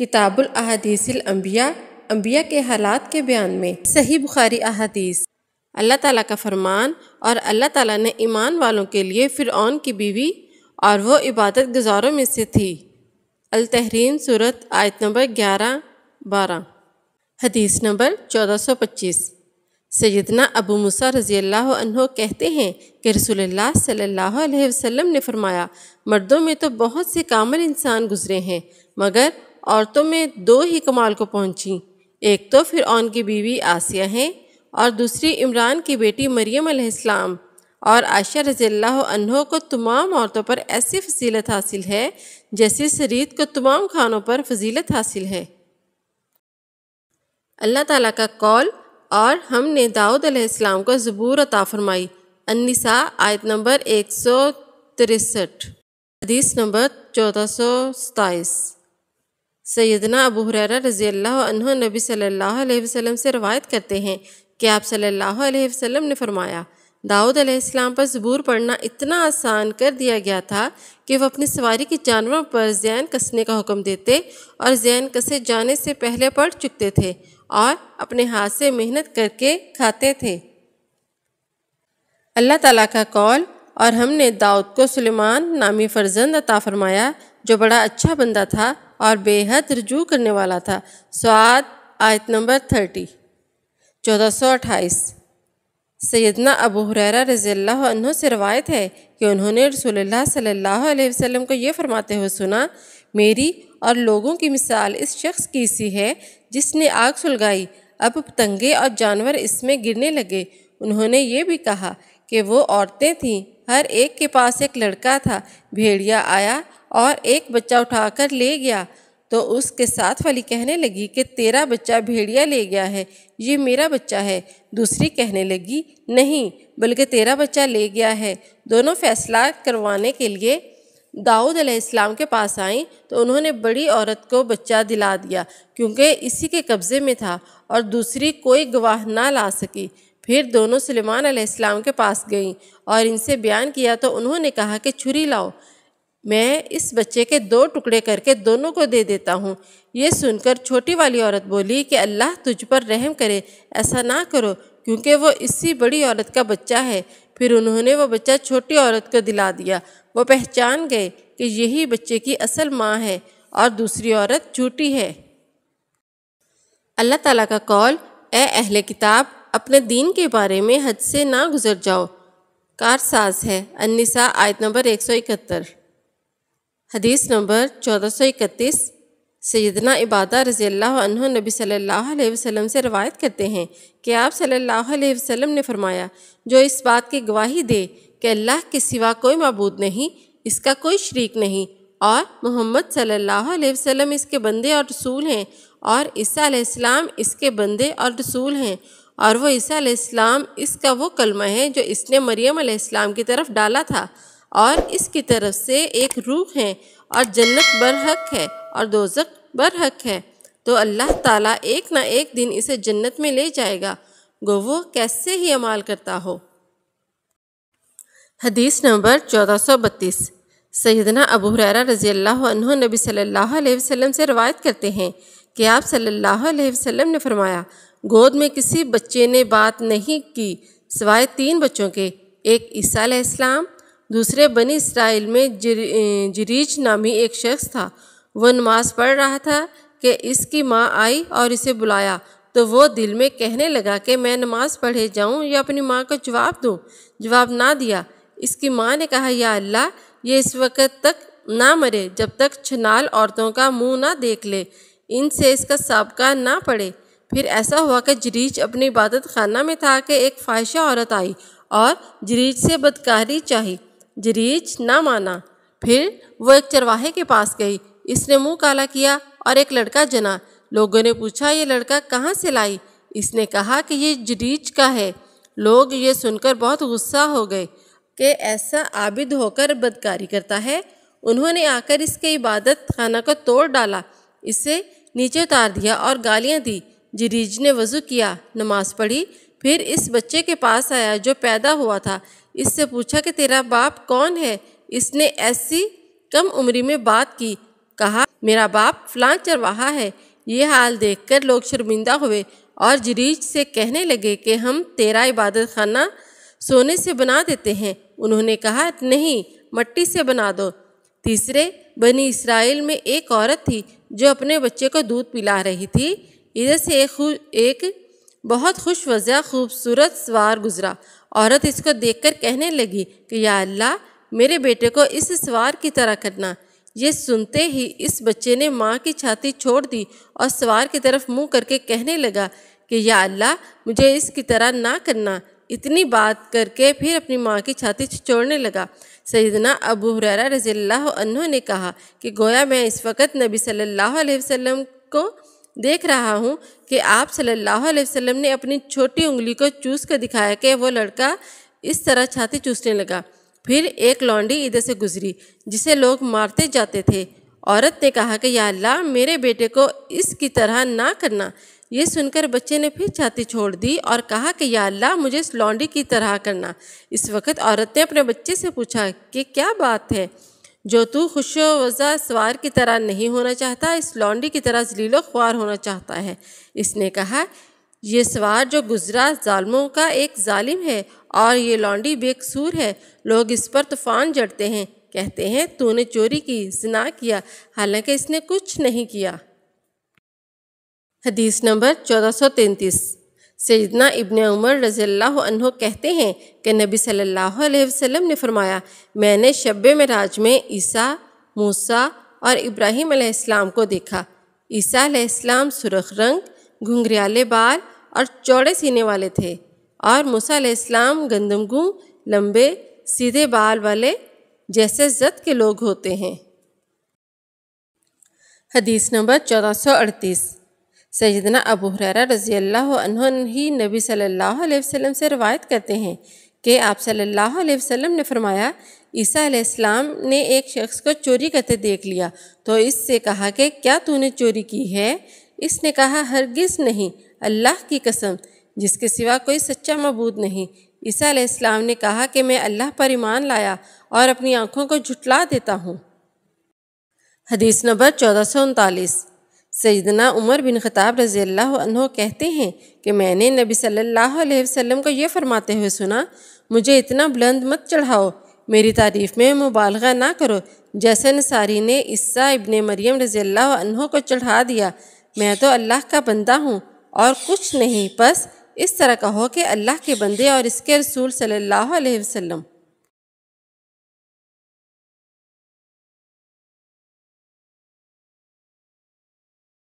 किताबुल अहदीसिल अम्बिया अम्बिया के हालात के बयान में सही बुखारी अहदीस अल्लाह ताला का फरमान और अल्लाह ताला ने ईमान वालों के लिए फ़िरौन की बीवी और वो इबादत गुजारों में से थी अल तहरीन सूरत आयत नंबर ग्यारह बारह हदीस नंबर चौदह सौ पच्चीस सैदना अबू मूसा रज़ी अल्लाह कहते हैं कि रसोल्ला सल्ला वसम ने फरमाया मर्दों में तो बहुत से कामल इंसान गुजरे हैं मगर औरतों में दो ही कमाल को पहुंची एक तो फिर की बीवी आसिया हैं और दूसरी इमरान की बेटी मरियम अलैहिस्सलाम और आयशा रज़ील्ला को तमाम औरतों पर ऐसी फजीलत हासिल है जैसे शरीत को तमाम खानों पर फजीलत हासिल है अल्लाह ताला का कौल और हमने दाऊद अलैहिस्सलाम को ज़बूर अता फरमाई अन्निसा आयत नंबर एक सौ तिरसठ हदीस नंबर चौदह सौ सताईस सैदना अबू हुररा रज़ी अल्लाह नबी सल्लल्लाहु अलैहि वसल्लम से रवायत करते हैं कि आप सल्लल्लाहु अलैहि वसल्लम ने फरमाया दाऊद अलैहिस्सलाम पर ज़बूर पढ़ना इतना आसान कर दिया गया था कि वह अपनी सवारी के जानवरों पर जैन कसने का हुक्म देते और जैन कसे जाने से पहले पढ़ चुकते थे और अपने हाथ से मेहनत करके खाते थे अल्लाह ताला का कौल और हमने दाऊद को सुलेमान नामी फर्जंद अता फरमाया जो बड़ा अच्छा बंदा था और बेहद रजू करने वाला था स्वाद आयत नंबर थर्टी चौदह सौ अट्ठाईस सैदना अबू हुररा रज़ी से रवायत है कि उन्होंने रसोल्ला सल्ला वसम को यह फरमाते हुए सुना मेरी और लोगों की मिसाल इस शख्स की सी है जिसने आग सुलगाई अब पतंगे और जानवर इसमें गिरने लगे उन्होंने ये भी कहा कि वो औरतें थीं हर एक के पास एक लड़का था भेड़िया आया और एक बच्चा उठाकर ले गया तो उसके साथ वाली कहने लगी कि तेरा बच्चा भेड़िया ले गया है ये मेरा बच्चा है दूसरी कहने लगी नहीं बल्कि तेरा बच्चा ले गया है दोनों फैसला करवाने के लिए दाऊद अलैहिस्सलाम के पास आई तो उन्होंने बड़ी औरत को बच्चा दिला दिया क्योंकि इसी के कब्ज़े में था और दूसरी कोई गवाह ना ला सकी फिर दोनों सुलेमान अलैहिस्सलाम के पास गईं और इनसे बयान किया तो उन्होंने कहा कि छुरी लाओ मैं इस बच्चे के दो टुकड़े करके दोनों को दे देता हूँ ये सुनकर छोटी वाली औरत बोली कि अल्लाह तुझ पर रहम करे ऐसा ना करो क्योंकि वो इसी बड़ी औरत का बच्चा है फिर उन्होंने वो बच्चा छोटी औरत को दिला दिया वो पहचान गए कि यही बच्चे की असल माँ है और दूसरी औरत झूठी है अल्लाह ताला का कौल ए अहले किताब अपने दीन के बारे में हद से ना गुजर जाओ कार साज है अनसा आयत नंबर एक सौ इकहत्तर हदीस नंबर चौदह सौ इकतीस सैदना इबादा रज़ी अल्लाह नबी सल्लल्लाहु अलैहि वसल्लम से रवायत करते हैं कि आप सल्लल्लाहु अलैहि वसल्लम ने फरमाया जो इस बात की गवाही दे कि अल्लाह के सिवा कोई मबूद नहीं इसका कोई शरीक नहीं और मोहम्मद सल्लल्लाहु अलैहि वसल्लम इसके बंदे और रसूल हैं और ईसा इसके बंदे और रसूल हैं और वो ईसा इस्लाम इसका वो कलमा है जो इसने मरियम इस्लाम की तरफ डाला था और इसकी तरफ से एक रूह है और जन्नत बरहक है और दोजक बरहक है तो अल्लाह ताला एक ना एक दिन इसे जन्नत में ले जाएगा गो वो कैसे ही अमाल करता हो हदीस नंबर चौदह सौ बत्तीस सैदना अबू हुरैरा रज़ी अल्लाह नबी सल्लल्लाहु अलैहि वसल्लम से रवायत करते हैं कि आप सल्लल्लाहु अलैहि वसल्लम ने फरमाया गोद में किसी बच्चे ने बात नहीं की सिवाय तीन बच्चों के एक ईसा इस्लाम दूसरे बनी इसराइल में जर, जरीज नामी एक शख्स था वह नमाज पढ़ रहा था कि इसकी माँ आई और इसे बुलाया तो वो दिल में कहने लगा कि मैं नमाज पढ़े जाऊँ या अपनी माँ को जवाब दूँ जवाब ना दिया इसकी माँ ने कहा या अल्लाह ये इस वक्त तक ना मरे जब तक छनाल औरतों का मुंह ना देख ले इनसे इसका सबका ना पड़े फिर ऐसा हुआ कि जरीज अपनी इबादत खाना में था कि एक फाहिशा औरत आई और जरीज से बदकारी चाही जरीज ना माना फिर वो एक चरवाहे के पास गई इसने मुंह काला किया और एक लड़का जना लोगों ने पूछा ये लड़का कहाँ से लाई इसने कहा कि ये जरीज का है लोग ये सुनकर बहुत गुस्सा हो गए कि ऐसा आबिद होकर बदकारी करता है उन्होंने आकर इसके इबादत खाना को तोड़ डाला इसे नीचे उतार दिया और गालियाँ दी जरीज ने वज़ू किया नमाज़ पढ़ी फिर इस बच्चे के पास आया जो पैदा हुआ था इससे पूछा कि तेरा बाप कौन है इसने ऐसी कम उम्री में बात की कहा मेरा बाप फलां चरवाहा है ये हाल देखकर लोग शर्मिंदा हुए और जरीज से कहने लगे कि हम तेरा इबादत खाना सोने से बना देते हैं उन्होंने कहा नहीं मट्टी से बना दो तीसरे बनी इसराइल में एक औरत थी जो अपने बच्चे को दूध पिला रही थी इधर से एक एक बहुत खुश वजह खूबसूरत सवार गुजरा औरत इसको देखकर कहने लगी कि या अल्लाह मेरे बेटे को इस सवार की तरह करना ये सुनते ही इस बच्चे ने माँ की छाती छोड़ दी और सवार की तरफ मुंह करके कहने लगा कि या अल्लाह मुझे इसकी तरह ना करना इतनी बात करके फिर अपनी माँ की छाती छोड़ने लगा सैदना अबू हुररा रजील्ला ने कहा कि गोया मैं इस वक्त नबी सल्लल्लाहु अलैहि वसल्लम को देख रहा हूँ कि आप सल्लल्लाहु अलैहि वसल्लम ने अपनी छोटी उंगली को चूस कर दिखाया कि वो लड़का इस तरह छाती चूसने लगा फिर एक लौंडी इधर से गुजरी जिसे लोग मारते जाते थे औरत ने कहा कि या अल्लाह मेरे बेटे को इसकी तरह ना करना ये सुनकर बच्चे ने फिर छाती छोड़ दी और कहा कि या अल्लाह मुझे इस लौंडी की तरह करना इस वक्त औरत ने अपने बच्चे से पूछा कि क्या बात है जो तू खुश वज़ा सवार की तरह नहीं होना चाहता इस लौंडी की तरह जलीलो ख्वार होना चाहता है इसने कहा यह सवार जो गुजरा जालमों का एक ालिम है और ये लौंडी बेकसूर है लोग इस पर तूफ़ान जड़ते हैं कहते हैं तूने चोरी की जना किया हालांकि इसने कुछ नहीं किया हदीस नंबर चौदह सौ तैंतीस सजदना इबन उमर रज़ील्ला कहते हैं कि नबी सल्लल्लाहु अलैहि वसल्लम ने फरमाया मैंने शब मराज में ईसा मूसा और इब्राहिम अलैहिस्सलाम को देखा ईसा अलैहिस्सलाम सुरख रंग घुंघरियाले बाल और चौड़े सीने वाले थे और मूसा अलैहिस्सलाम गंदमगुम लंबे सीधे बाल वाले जैसे जद के लोग होते हैं हदीस नंबर चौदह सौ अड़तीस सजदना अबू हुररा रज़ी अल्लाह ही नबी सल्लल्लाहु अलैहि वसल्लम से रवायत करते हैं कि आप सल्लल्लाहु अलैहि वसल्लम ने फरमाया ईसा अलैहिस्सलाम ने एक शख्स को चोरी करते देख लिया तो इससे कहा कि क्या तूने चोरी की है इसने कहा हरगिज़ नहीं अल्लाह की कसम जिसके सिवा कोई सच्चा मबूद नहीं ईसा ने कहा कि मैं अल्लाह पर ईमान लाया और अपनी आँखों को झुटला देता हूँ हदीस नंबर चौदह सौ उनतालीस सजदना उमर बिन खताब रज़ी अल्लाह कहते हैं कि मैंने नबी सल्लल्लाहु अलैहि वसल्लम को यह फरमाते हुए सुना मुझे इतना बुलंद मत चढ़ाओ मेरी तारीफ़ में मुबालगा ना करो जैसे नसारी ने ईसा इबन मरियम रज़ी अल्लाह को चढ़ा दिया मैं तो अल्लाह का बंदा हूँ और कुछ नहीं बस इस तरह कहो कि अल्लाह के बंदे और इसके रसूल सल्लल्लाहु अलैहि वसल्लम